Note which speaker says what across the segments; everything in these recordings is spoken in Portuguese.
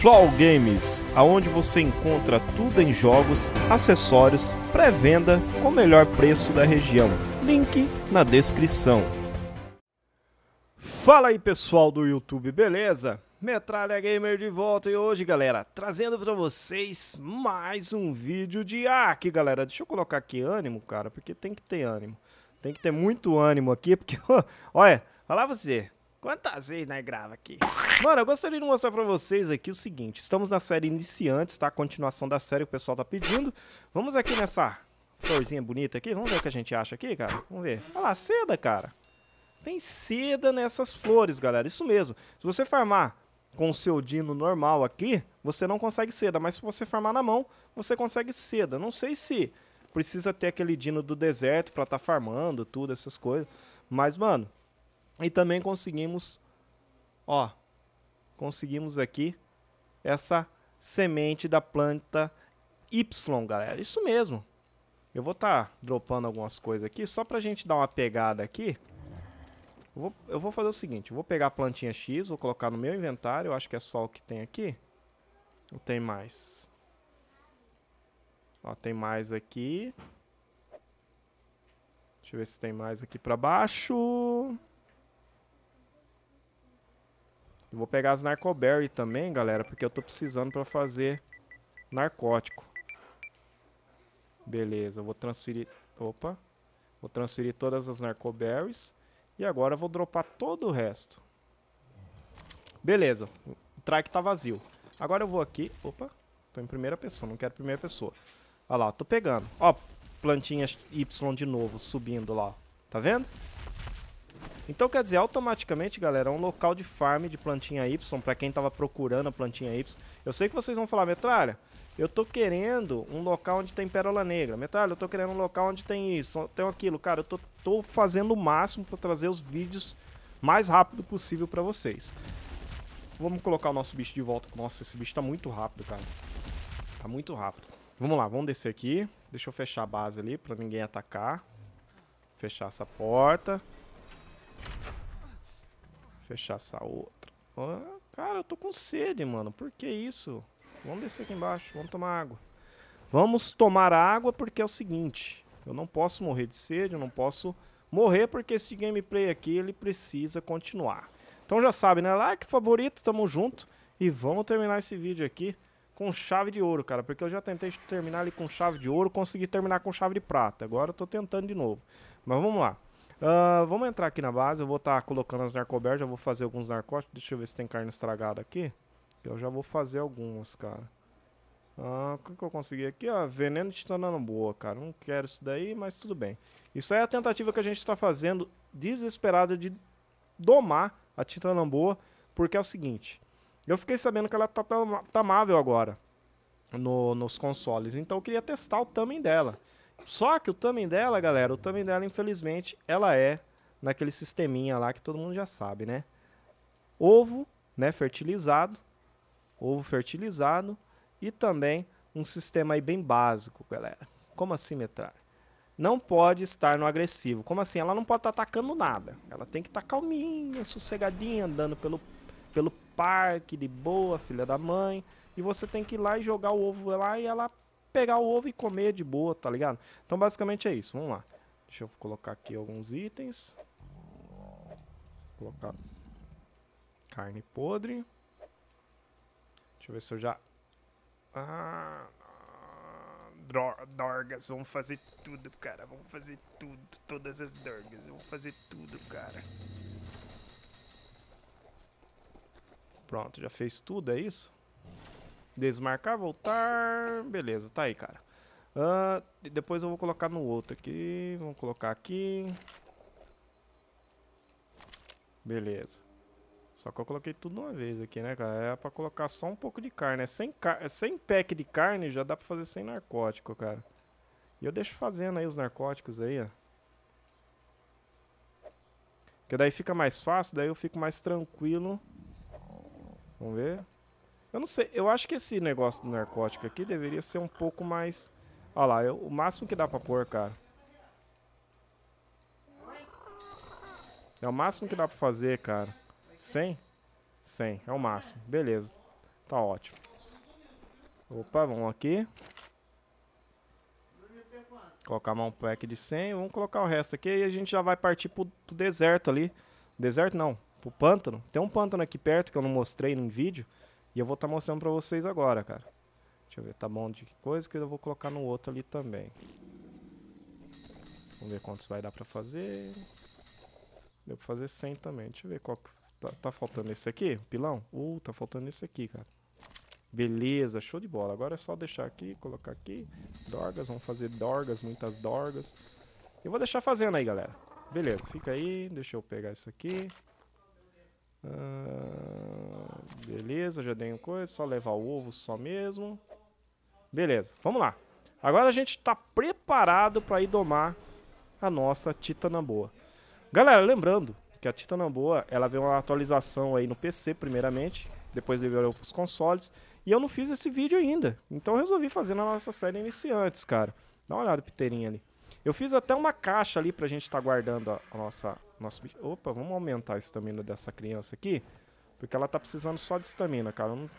Speaker 1: Flow Games, aonde você encontra tudo em jogos, acessórios, pré-venda com o melhor preço da região. Link na descrição. Fala aí pessoal do YouTube, beleza? Metralha Gamer de volta e hoje, galera, trazendo para vocês mais um vídeo de aqui, galera. Deixa eu colocar aqui ânimo, cara, porque tem que ter ânimo. Tem que ter muito ânimo aqui, porque olha, olha lá você, Quantas vezes nós grava aqui? Mano, eu gostaria de mostrar pra vocês aqui o seguinte. Estamos na série Iniciantes, tá? A continuação da série que o pessoal tá pedindo. Vamos aqui nessa florzinha bonita aqui. Vamos ver o que a gente acha aqui, cara. Vamos ver. Olha lá, seda, cara. Tem seda nessas flores, galera. Isso mesmo. Se você farmar com o seu dino normal aqui, você não consegue seda. Mas se você farmar na mão, você consegue seda. Não sei se precisa ter aquele dino do deserto pra tá farmando, tudo, essas coisas. Mas, mano, e também conseguimos, ó, conseguimos aqui essa semente da planta Y, galera. Isso mesmo. Eu vou estar tá dropando algumas coisas aqui, só para a gente dar uma pegada aqui. Eu vou, eu vou fazer o seguinte, vou pegar a plantinha X, vou colocar no meu inventário, eu acho que é só o que tem aqui. Não tem mais. Ó, tem mais aqui. Deixa eu ver se tem mais aqui para baixo. Eu vou pegar as narcoberry também, galera, porque eu tô precisando pra fazer narcótico. Beleza, eu vou transferir... Opa. Vou transferir todas as narcoberries. E agora eu vou dropar todo o resto. Beleza. O track tá vazio. Agora eu vou aqui... Opa. Tô em primeira pessoa, não quero primeira pessoa. Olha lá, tô pegando. Ó, plantinha Y de novo subindo lá. Tá vendo? Então quer dizer, automaticamente, galera, é um local de farm de plantinha Y, para quem tava procurando a plantinha Y. Eu sei que vocês vão falar, metralha, eu tô querendo um local onde tem pérola negra. Metralha, eu tô querendo um local onde tem isso, tem aquilo. Cara, eu tô, tô fazendo o máximo para trazer os vídeos mais rápido possível para vocês. Vamos colocar o nosso bicho de volta. Nossa, esse bicho tá muito rápido, cara. Tá muito rápido. Vamos lá, vamos descer aqui. Deixa eu fechar a base ali pra ninguém atacar. Fechar essa porta fechar essa outra. Ah, cara, eu tô com sede, mano. Por que isso? Vamos descer aqui embaixo, vamos tomar água. Vamos tomar água porque é o seguinte, eu não posso morrer de sede, eu não posso morrer porque esse gameplay aqui ele precisa continuar. Então já sabe, né? Like, favorito, tamo junto. E vamos terminar esse vídeo aqui com chave de ouro, cara. Porque eu já tentei terminar ele com chave de ouro, consegui terminar com chave de prata. Agora eu tô tentando de novo. Mas vamos lá. Uh, vamos entrar aqui na base. Eu vou estar tá colocando as narcobertas. Já vou fazer alguns narcóticos. Deixa eu ver se tem carne estragada aqui. Eu já vou fazer algumas, cara. Ah, o que, que, eu consegui aqui? Ó, ah, veneno de tornando boa, cara. Não quero isso daí, mas tudo bem. Isso é a tentativa que a gente está fazendo desesperada de domar a Titanamboa, porque é o seguinte. Eu fiquei sabendo que ela tá tamável tá agora no, nos consoles, então eu queria testar o tamanho dela. Só que o tamanho dela, galera, o tamanho dela, infelizmente, ela é naquele sisteminha lá que todo mundo já sabe, né? Ovo, né, fertilizado, ovo fertilizado e também um sistema aí bem básico, galera. Como assim metralha? Não pode estar no agressivo. Como assim? Ela não pode estar tá atacando nada. Ela tem que estar tá calminha, sossegadinha, andando pelo, pelo parque de boa, filha da mãe. E você tem que ir lá e jogar o ovo lá e ela pegar o ovo e comer de boa, tá ligado? Então basicamente é isso, vamos lá. Deixa eu colocar aqui alguns itens. colocar carne podre. Deixa eu ver se eu já... Ah, dorgas, vamos fazer tudo, cara. Vamos fazer tudo, todas as dorgas. Vamos fazer tudo, cara. Pronto, já fez tudo, é isso? Desmarcar, voltar. Beleza, tá aí, cara. Uh, depois eu vou colocar no outro aqui. Vamos colocar aqui. Beleza. Só que eu coloquei tudo uma vez aqui, né, cara? É pra colocar só um pouco de carne. É 100, car 100 pack de carne, já dá pra fazer sem narcótico, cara. E eu deixo fazendo aí os narcóticos aí, ó. Porque daí fica mais fácil, daí eu fico mais tranquilo. Vamos ver. Eu não sei, eu acho que esse negócio do narcótico aqui deveria ser um pouco mais... Olha lá, eu, o máximo que dá pra pôr, cara. É o máximo que dá pra fazer, cara. 100? 100, é o máximo. Beleza, tá ótimo. Opa, vamos aqui. Colocar um pack de 100, vamos colocar o resto aqui e a gente já vai partir pro, pro deserto ali. Deserto não, pro pântano. Tem um pântano aqui perto que eu não mostrei no vídeo. E eu vou estar tá mostrando para vocês agora, cara. Deixa eu ver, tá bom de coisa que eu vou colocar no outro ali também. Vamos ver quantos vai dar para fazer. Deu pra fazer 100 também. Deixa eu ver qual que... Tá, tá, faltando esse aqui, pilão? Uh, tá faltando esse aqui, cara. Beleza, show de bola. Agora é só deixar aqui, colocar aqui. Dorgas, vamos fazer dorgas, muitas dorgas. Eu vou deixar fazendo aí, galera. Beleza, fica aí. Deixa eu pegar isso aqui. Ah, Beleza, já dei uma coisa. Só levar o ovo só mesmo. Beleza, vamos lá. Agora a gente está preparado para ir domar a nossa Titanamboa. Galera, lembrando que a Titanamboa, ela veio uma atualização aí no PC primeiramente, depois liberou para os consoles, e eu não fiz esse vídeo ainda. Então eu resolvi fazer na nossa série Iniciantes, cara. Dá uma olhada, piteirinha ali. Eu fiz até uma caixa ali pra gente estar tá guardando a, nossa... nossa. Opa, vamos aumentar a estamina dessa criança aqui. Porque ela tá precisando só de estamina, cara. Eu não...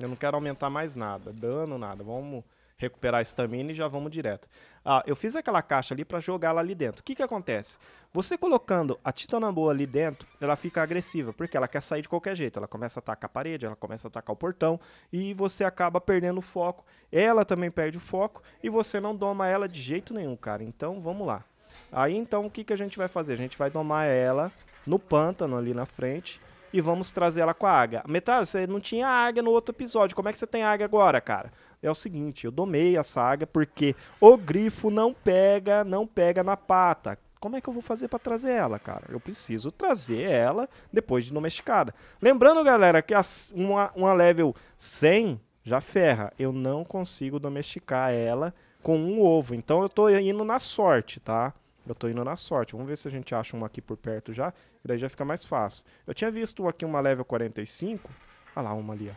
Speaker 1: Eu não quero aumentar mais nada. Dano, nada. Vamos recuperar a estamina e já vamos direto. Ah, eu fiz aquela caixa ali para jogar ela ali dentro. O que que acontece? Você colocando a titanambu ali dentro, ela fica agressiva, porque ela quer sair de qualquer jeito. Ela começa a atacar a parede, ela começa a atacar o portão, e você acaba perdendo o foco. Ela também perde o foco, e você não doma ela de jeito nenhum, cara. Então, vamos lá. Aí, então, o que que a gente vai fazer? A gente vai domar ela no pântano ali na frente, e vamos trazer ela com a águia. Metade, você não tinha águia no outro episódio. Como é que você tem águia agora, cara? É o seguinte, eu domei a saga porque o grifo não pega, não pega na pata. Como é que eu vou fazer para trazer ela, cara? Eu preciso trazer ela depois de domesticada. Lembrando, galera, que as, uma, uma level 100 já ferra. Eu não consigo domesticar ela com um ovo. Então eu tô indo na sorte, tá? Eu estou indo na sorte. Vamos ver se a gente acha uma aqui por perto já. E daí já fica mais fácil. Eu tinha visto aqui uma level 45. Olha lá, uma ali, ó.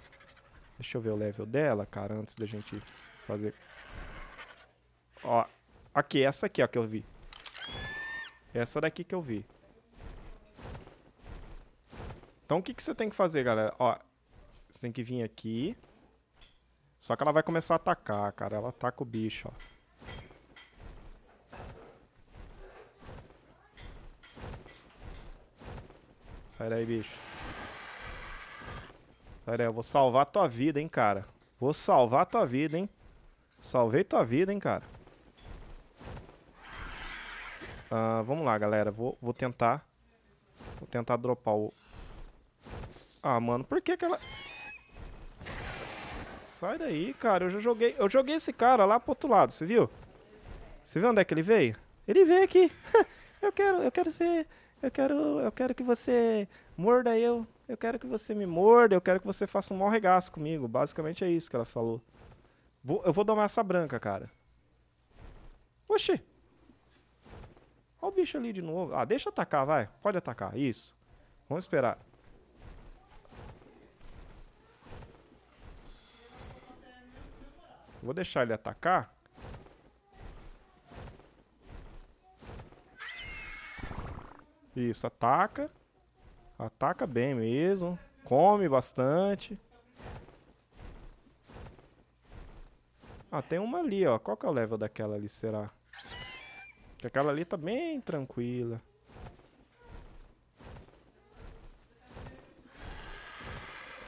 Speaker 1: Deixa eu ver o level dela, cara, antes da gente fazer... Ó, aqui, essa aqui, ó, que eu vi. Essa daqui que eu vi. Então o que, que você tem que fazer, galera? Ó, você tem que vir aqui. Só que ela vai começar a atacar, cara. Ela ataca o bicho, ó. Sai daí, bicho. Sai daí, eu vou salvar tua vida, hein, cara. Vou salvar tua vida, hein. Salvei tua vida, hein, cara. Uh, vamos lá, galera. Vou, vou tentar. Vou tentar dropar o... Ah, mano, por que que ela... Sai daí, cara. Eu já joguei... Eu joguei esse cara lá pro outro lado, você viu? Você viu onde é que ele veio? Ele veio aqui. eu quero... Eu quero ser... Eu quero, eu quero que você morda eu, eu quero que você me morda, eu quero que você faça um mau regaço comigo. Basicamente é isso que ela falou. Vou, eu vou dar uma essa branca, cara. Oxi. Olha o bicho ali de novo. Ah, deixa atacar, vai. Pode atacar, isso. Vamos esperar. Vou deixar ele atacar. Isso, ataca. Ataca bem mesmo. Come bastante. Ah, tem uma ali, ó. Qual que é o level daquela ali, será? Que aquela ali tá bem tranquila.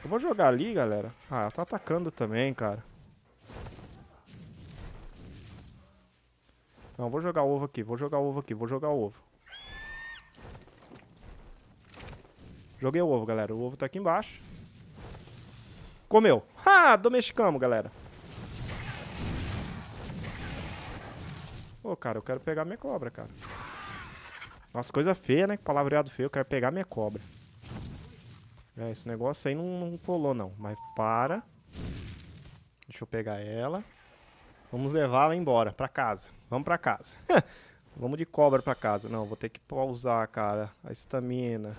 Speaker 1: Eu vou jogar ali, galera. Ah, ela tá atacando também, cara. Não, vou jogar ovo aqui, vou jogar ovo aqui, vou jogar ovo. Joguei o ovo, galera. O ovo tá aqui embaixo. Comeu. Ah, domesticamos, galera. Pô, cara, eu quero pegar minha cobra, cara. Nossa, coisa feia, né? Palavreado feio. Eu quero pegar minha cobra. É, esse negócio aí não, não colou, não. Mas para. Deixa eu pegar ela. Vamos levá-la embora, pra casa. Vamos pra casa. Vamos de cobra pra casa. Não, vou ter que pausar, cara. A estamina.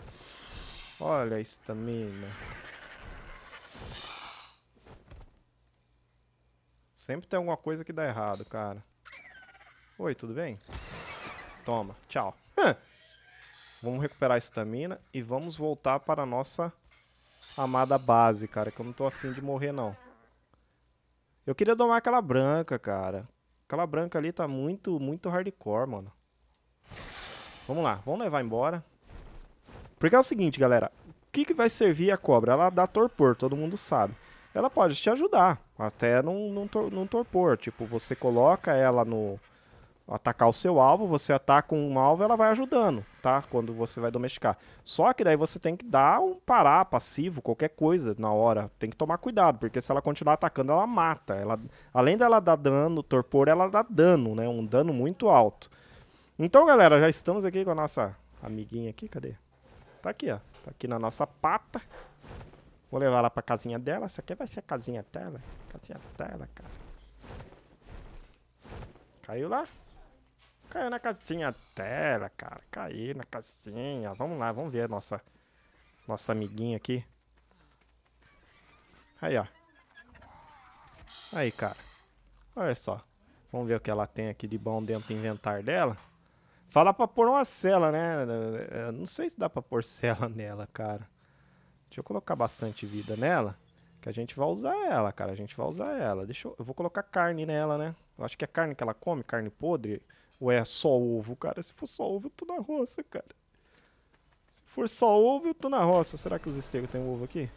Speaker 1: Olha a estamina. Sempre tem alguma coisa que dá errado, cara. Oi, tudo bem? Toma, tchau. vamos recuperar a estamina e vamos voltar para a nossa amada base, cara, que eu não tô afim de morrer, não. Eu queria domar aquela branca, cara. Aquela branca ali tá muito, muito hardcore, mano. Vamos lá, vamos levar embora. Porque é o seguinte, galera, o que, que vai servir a cobra? Ela dá torpor, todo mundo sabe. Ela pode te ajudar, até num, num, tor num torpor. Tipo, você coloca ela no. Atacar o seu alvo, você ataca um alvo, ela vai ajudando, tá? Quando você vai domesticar. Só que daí você tem que dar um parar passivo, qualquer coisa na hora. Tem que tomar cuidado, porque se ela continuar atacando, ela mata. Ela, além dela dar dano, torpor, ela dá dano, né? Um dano muito alto. Então, galera, já estamos aqui com a nossa amiguinha aqui. Cadê? Tá aqui, ó. Tá aqui na nossa pata. Vou levar ela pra casinha dela. Essa aqui vai ser a casinha dela. Casinha dela, cara. Caiu lá? Caiu na casinha dela, cara. Caiu na casinha. Vamos lá, vamos ver a nossa, nossa amiguinha aqui. Aí, ó. Aí, cara. Olha só. Vamos ver o que ela tem aqui de bom dentro do inventário dela. Fala pra pôr uma cela, né? Eu é, não sei se dá pra pôr cela nela, cara. Deixa eu colocar bastante vida nela. Que a gente vai usar ela, cara. A gente vai usar ela. Deixa eu... eu vou colocar carne nela, né? Eu acho que é carne que ela come, carne podre. Ou é só ovo, cara? Se for só ovo, eu tô na roça, cara. Se for só ovo, eu tô na roça. Será que os estegos têm ovo aqui?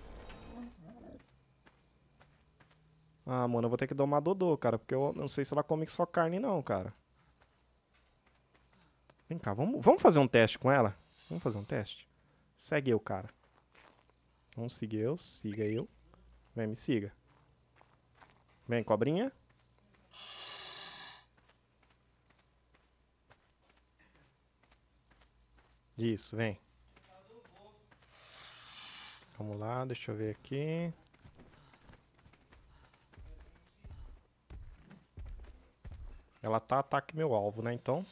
Speaker 1: Ah, mano, eu vou ter que domar Dodô, cara. Porque eu não sei se ela come só carne, não, cara. Vem cá, vamos, vamos fazer um teste com ela? Vamos fazer um teste? Segue eu, cara. Vamos seguir eu, siga eu. Vem, me siga. Vem, cobrinha. Isso, vem. Vamos lá, deixa eu ver aqui. Ela tá ataque meu alvo, né? Então.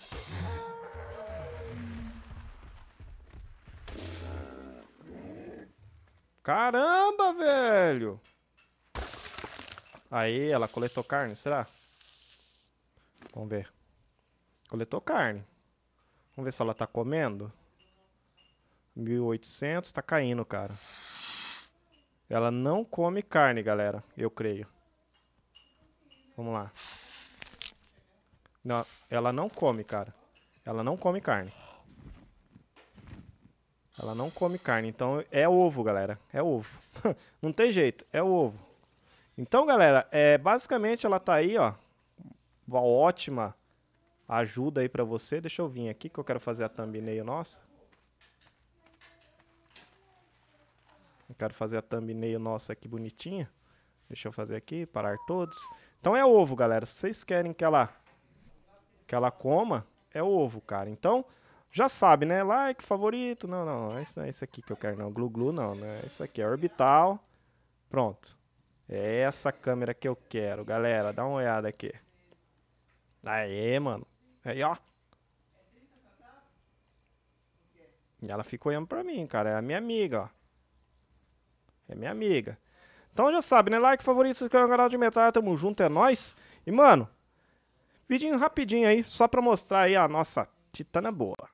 Speaker 1: Caramba, velho! Aí, ela coletou carne, será? Vamos ver. Coletou carne. Vamos ver se ela tá comendo. 1800, tá caindo, cara. Ela não come carne, galera, eu creio. Vamos lá. Não, ela não come, cara. Ela não come carne. Ela não come carne, então é ovo, galera. É ovo. não tem jeito, é ovo. Então, galera, é, basicamente ela tá aí, ó. Uma ótima ajuda aí pra você. Deixa eu vir aqui que eu quero fazer a thumbnail nossa. Eu quero fazer a thumbnail nossa aqui bonitinha. Deixa eu fazer aqui, parar todos. Então é ovo, galera. Se vocês querem que ela, que ela coma, é ovo, cara. Então, já sabe, né? Like, favorito. Não, não, esse é não é isso aqui que eu quero, não. Glu glu não, né? É isso aqui é orbital. Pronto. É essa câmera que eu quero, galera. Dá uma olhada aqui. Aê, mano. Aí, ó. E ela ficou olhando pra mim, cara. É a minha amiga, ó. É minha amiga. Então já sabe, né? Like, favorito, se inscreve no canal de metal. Ah, tamo junto, é nóis. E, mano, vidinho rapidinho aí, só pra mostrar aí a nossa titana boa.